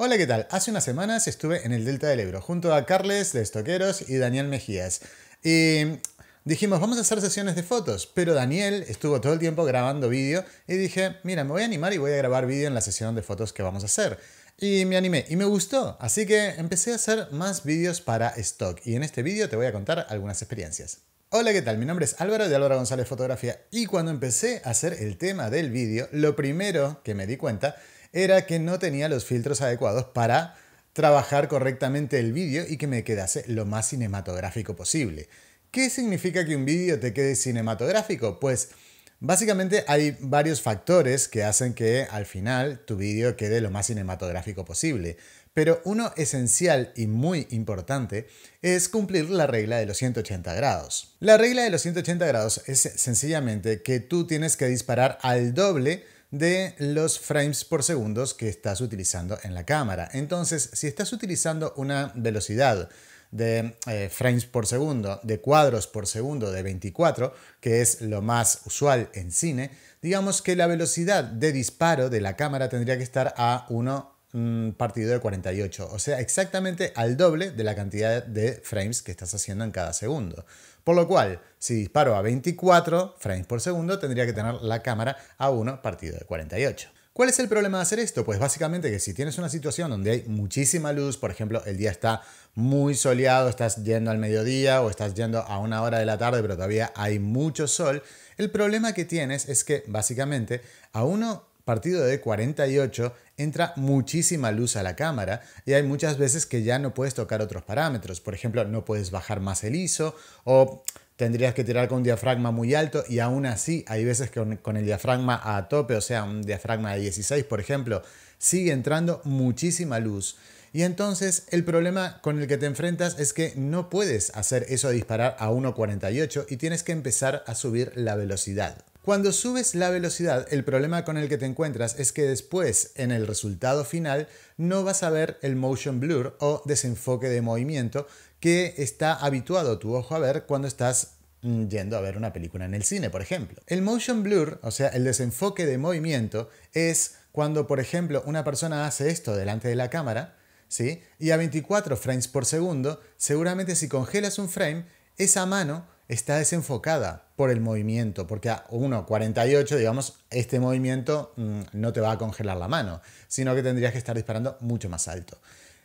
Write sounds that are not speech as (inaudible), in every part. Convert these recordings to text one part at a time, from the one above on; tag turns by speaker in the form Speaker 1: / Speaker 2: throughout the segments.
Speaker 1: Hola, ¿qué tal? Hace unas semanas estuve en el Delta del Ebro junto a Carles de Estoqueros y Daniel Mejías. Y dijimos, vamos a hacer sesiones de fotos, pero Daniel estuvo todo el tiempo grabando vídeo y dije, mira, me voy a animar y voy a grabar vídeo en la sesión de fotos que vamos a hacer. Y me animé y me gustó, así que empecé a hacer más vídeos para stock y en este vídeo te voy a contar algunas experiencias. Hola, ¿qué tal? Mi nombre es Álvaro de Álvaro González Fotografía y cuando empecé a hacer el tema del vídeo, lo primero que me di cuenta era que no tenía los filtros adecuados para trabajar correctamente el vídeo y que me quedase lo más cinematográfico posible. ¿Qué significa que un vídeo te quede cinematográfico? Pues básicamente hay varios factores que hacen que al final tu vídeo quede lo más cinematográfico posible. Pero uno esencial y muy importante es cumplir la regla de los 180 grados. La regla de los 180 grados es sencillamente que tú tienes que disparar al doble de los frames por segundos que estás utilizando en la cámara. Entonces, si estás utilizando una velocidad de eh, frames por segundo, de cuadros por segundo de 24, que es lo más usual en cine, digamos que la velocidad de disparo de la cámara tendría que estar a 1 partido de 48, o sea, exactamente al doble de la cantidad de frames que estás haciendo en cada segundo. Por lo cual, si disparo a 24 frames por segundo, tendría que tener la cámara a 1 partido de 48. ¿Cuál es el problema de hacer esto? Pues básicamente que si tienes una situación donde hay muchísima luz, por ejemplo, el día está muy soleado, estás yendo al mediodía o estás yendo a una hora de la tarde, pero todavía hay mucho sol, el problema que tienes es que básicamente a uno partido de 48 entra muchísima luz a la cámara y hay muchas veces que ya no puedes tocar otros parámetros. Por ejemplo, no puedes bajar más el ISO o tendrías que tirar con un diafragma muy alto y aún así hay veces que con el diafragma a tope, o sea, un diafragma de 16, por ejemplo, sigue entrando muchísima luz. Y entonces el problema con el que te enfrentas es que no puedes hacer eso disparar a 1.48 y tienes que empezar a subir la velocidad. Cuando subes la velocidad, el problema con el que te encuentras es que después, en el resultado final, no vas a ver el motion blur o desenfoque de movimiento que está habituado tu ojo a ver cuando estás mm, yendo a ver una película en el cine, por ejemplo. El motion blur, o sea, el desenfoque de movimiento, es cuando, por ejemplo, una persona hace esto delante de la cámara, ¿sí? Y a 24 frames por segundo, seguramente si congelas un frame, esa mano está desenfocada por el movimiento, porque a 1.48, digamos, este movimiento mm, no te va a congelar la mano, sino que tendrías que estar disparando mucho más alto.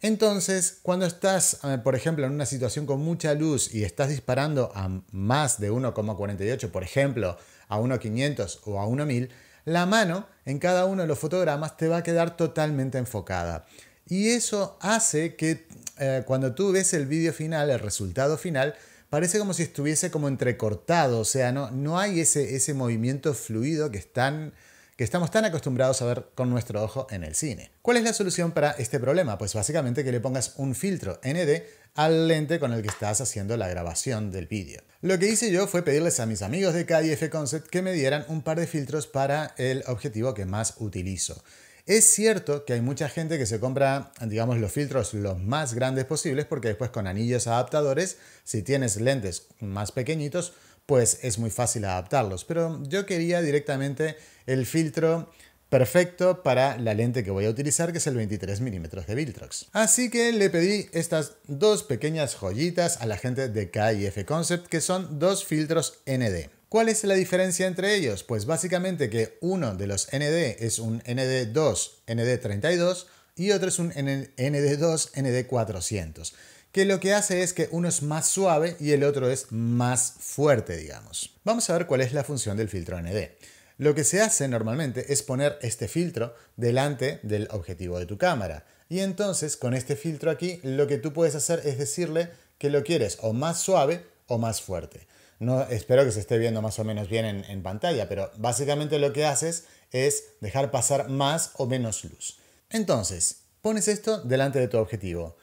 Speaker 1: Entonces, cuando estás, eh, por ejemplo, en una situación con mucha luz y estás disparando a más de 1,48, por ejemplo, a 1,500 o a 1,000, la mano en cada uno de los fotogramas te va a quedar totalmente enfocada. Y eso hace que eh, cuando tú ves el vídeo final, el resultado final, parece como si estuviese como entrecortado, o sea, no, hay ese, ese movimiento fluido que, están, que estamos tan acostumbrados a ver con nuestro ojo en el cine. ¿Cuál es la solución para este problema? Pues básicamente que le pongas un filtro ND al lente con el que estás haciendo la grabación del vídeo. Lo que hice yo fue pedirles a mis amigos de K&F Concept que me dieran un par de filtros para el objetivo que más utilizo. Es cierto que hay mucha gente que se compra, digamos, los filtros los más grandes posibles porque después con anillos adaptadores, si tienes lentes más pequeñitos, pues es muy fácil adaptarlos. Pero yo quería directamente el filtro perfecto para la lente que voy a utilizar, que es el 23 mm de Viltrox. Así que le pedí estas dos pequeñas joyitas a la gente de KIF Concept, que son dos filtros ND. ¿Cuál es la diferencia entre ellos? Pues básicamente que uno de los ND es un ND2, ND32 y otro es un ND2, ND400, que lo que hace es que uno es más suave y el otro es más fuerte, digamos. Vamos a ver cuál es la función del filtro ND. Lo que se hace normalmente es poner este filtro delante del objetivo de tu cámara. Y entonces con este filtro aquí lo que tú puedes hacer es decirle que lo quieres o más suave o más fuerte espero que se esté viendo más o menos bien en, en pantalla, pero básicamente lo que haces es dejar pasar más o menos luz. Entonces, pones esto delante de tu objetivo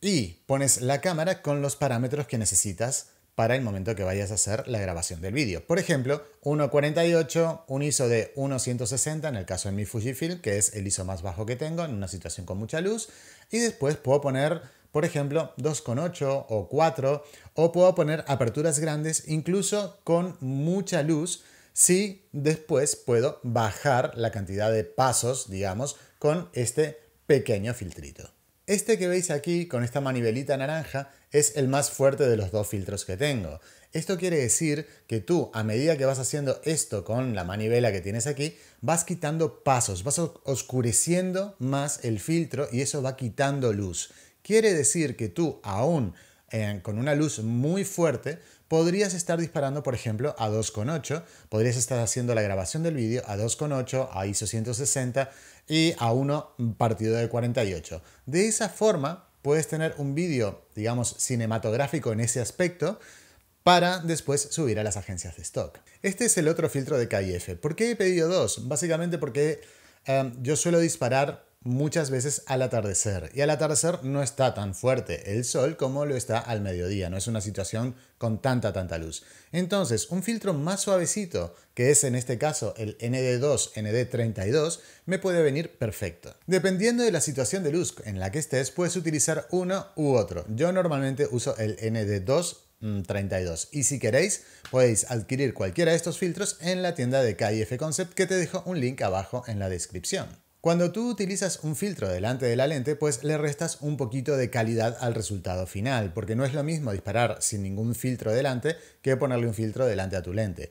Speaker 1: y pones la cámara con los parámetros que necesitas para el momento que vayas a hacer la grabación del vídeo. Por ejemplo, 1.48, un ISO de 1.160, en el caso de mi Fujifilm, que es el ISO más bajo que tengo en una situación con mucha luz, y después puedo poner por ejemplo 2,8 o 4, o puedo poner aperturas grandes incluso con mucha luz si después puedo bajar la cantidad de pasos, digamos, con este pequeño filtrito. Este que veis aquí con esta manivelita naranja es el más fuerte de los dos filtros que tengo. Esto quiere decir que tú, a medida que vas haciendo esto con la manivela que tienes aquí, vas quitando pasos, vas oscureciendo más el filtro y eso va quitando luz. Quiere decir que tú aún eh, con una luz muy fuerte podrías estar disparando, por ejemplo, a 2,8, podrías estar haciendo la grabación del vídeo a 2,8, a ISO 160 y a 1 partido de 48. De esa forma puedes tener un vídeo, digamos, cinematográfico en ese aspecto para después subir a las agencias de stock. Este es el otro filtro de KIF. ¿Por qué he pedido dos? Básicamente porque eh, yo suelo disparar muchas veces al atardecer. Y al atardecer no está tan fuerte el sol como lo está al mediodía, no es una situación con tanta, tanta luz. Entonces, un filtro más suavecito, que es en este caso el ND2, ND32, me puede venir perfecto. Dependiendo de la situación de luz en la que estés, puedes utilizar uno u otro. Yo normalmente uso el ND2 32. Mm, y si queréis, podéis adquirir cualquiera de estos filtros en la tienda de KIF Concept que te dejo un link abajo en la descripción. Cuando tú utilizas un filtro delante de la lente, pues le restas un poquito de calidad al resultado final, porque no es lo mismo disparar sin ningún filtro delante que ponerle un filtro delante a tu lente.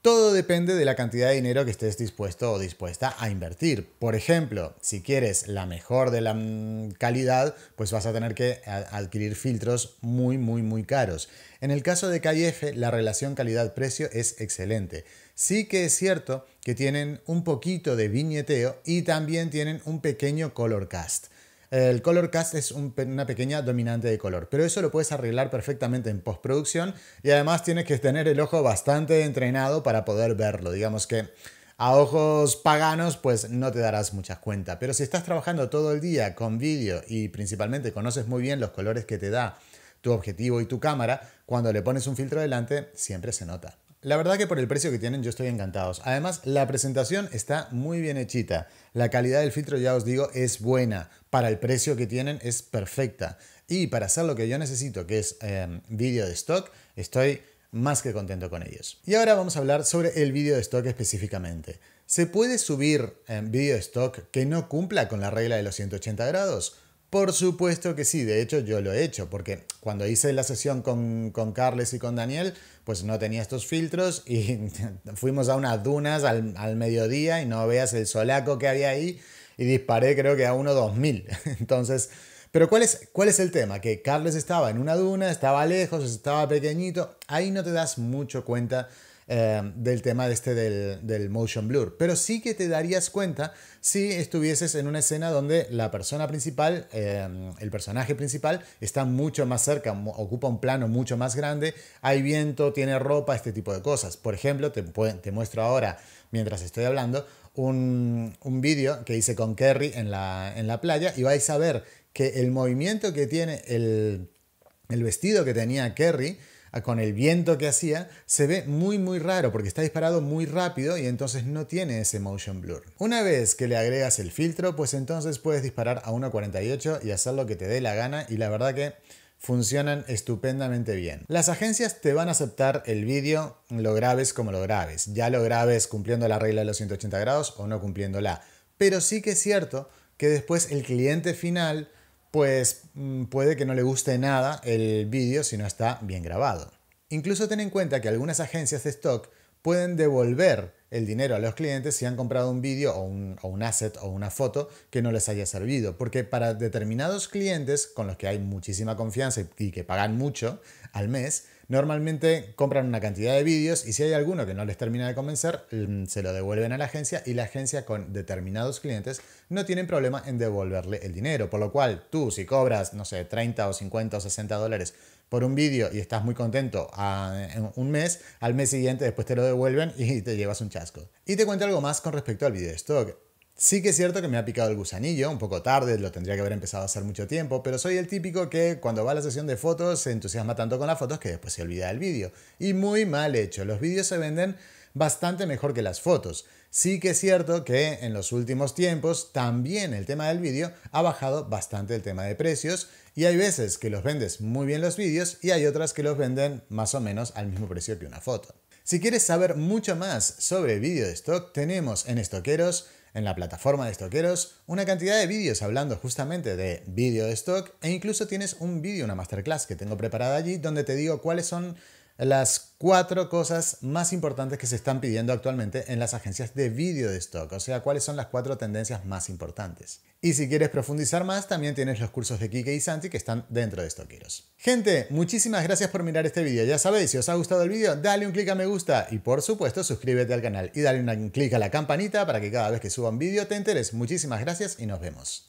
Speaker 1: Todo depende de la cantidad de dinero que estés dispuesto o dispuesta a invertir. Por ejemplo, si quieres la mejor de la mm, calidad, pues vas a tener que adquirir filtros muy, muy, muy caros. En el caso de KIF, la relación calidad-precio es excelente. Sí que es cierto que tienen un poquito de viñeteo y también tienen un pequeño color cast. El color cast es una pequeña dominante de color, pero eso lo puedes arreglar perfectamente en postproducción y además tienes que tener el ojo bastante entrenado para poder verlo. Digamos que a ojos paganos pues no te darás muchas cuenta, pero si estás trabajando todo el día con vídeo y principalmente conoces muy bien los colores que te da tu objetivo y tu cámara, cuando le pones un filtro delante siempre se nota. La verdad que por el precio que tienen yo estoy encantados. Además, la presentación está muy bien hechita. La calidad del filtro, ya os digo, es buena. Para el precio que tienen es perfecta. Y para hacer lo que yo necesito, que es em, vídeo de stock, estoy más que contento con ellos. Y ahora vamos a hablar sobre el vídeo de stock específicamente. ¿Se puede subir em, vídeo de stock que no cumpla con la regla de los 180 grados? Por supuesto que sí, de hecho yo lo he hecho, porque cuando hice la sesión con, Carles y con Daniel, pues no tenía estos filtros y (laughs) fuimos a unas dunas al, mediodía y no veas el solaco que había ahí y disparé creo que a uno dos mil. (laughs) Entonces, pero ¿cuál es, ¿cuál es el tema? Que Carles estaba en una duna, estaba lejos, estaba pequeñito, ahí no te das mucho cuenta eh, del tema este del, del, motion blur. Pero sí que te darías cuenta si estuvieses en una escena donde la persona principal, eh, el personaje principal, está mucho más cerca, ocupa un plano mucho más grande, hay viento, tiene ropa, este tipo de cosas. Por ejemplo, te, muestro ahora, mientras estoy hablando, un, vídeo que hice con Kerry en la, en la playa y vais a ver que el movimiento que tiene el, el vestido que tenía Kerry, con el viento que hacía, se ve muy muy raro porque está disparado muy rápido y entonces no tiene ese motion blur. Una vez que le agregas el filtro, pues entonces puedes disparar a 1.48 y hacer lo que te dé la gana y la verdad que funcionan estupendamente bien. Las agencias te van a aceptar el vídeo, lo grabes como lo grabes, ya lo grabes cumpliendo la regla de los 180 grados o no cumpliéndola, pero sí que es cierto que después el cliente final pues mm, puede que no le guste nada el vídeo si no está bien grabado. Incluso ten en cuenta que algunas agencias de stock pueden devolver el dinero a los clientes si han comprado un vídeo o un, o un, asset o una foto que no les haya servido. Porque para determinados clientes con los que hay muchísima confianza y que pagan mucho al mes, Normalmente compran una cantidad de vídeos y si hay alguno que no les termina de convencer, mm, se lo devuelven a la agencia y la agencia con determinados clientes no tienen problema en devolverle el dinero. Por lo cual, tú si cobras, no sé, 30 o 50 o 60 dólares por un vídeo y estás muy contento a, ah, en un mes, al mes siguiente después te lo devuelven y te llevas un chasco. Y te cuento algo más con respecto al video stock. Sí que es cierto que me ha picado el gusanillo, un poco tarde, lo tendría que haber empezado a hacer mucho tiempo, pero soy el típico que cuando va a la sesión de fotos se entusiasma tanto con las fotos que después se olvida del vídeo. Y muy mal hecho, los vídeos se venden bastante mejor que las fotos. Sí que es cierto que en los últimos tiempos también el tema del vídeo ha bajado bastante el tema de precios y hay veces que los vendes muy bien los vídeos y hay otras que los venden más o menos al mismo precio que una foto. Si quieres saber mucho más sobre vídeo de stock, tenemos en Estoqueros en la plataforma de Stockeros una cantidad de vídeos hablando justamente de vídeo de stock e incluso tienes un vídeo, una masterclass que tengo preparada allí donde te digo cuáles son las cuatro cosas más importantes que se están pidiendo actualmente en las agencias de vídeo de stock, o sea, cuáles son las cuatro tendencias más importantes. Y si quieres profundizar más, también tienes los cursos de Kike y Santi que están dentro de Stockeros. Gente, muchísimas gracias por mirar este vídeo. Ya sabéis, si os ha gustado el vídeo, dale un clic a me gusta y por supuesto suscríbete al canal y dale un clic a la campanita para que cada vez que suba un vídeo te enteres. Muchísimas gracias y nos vemos.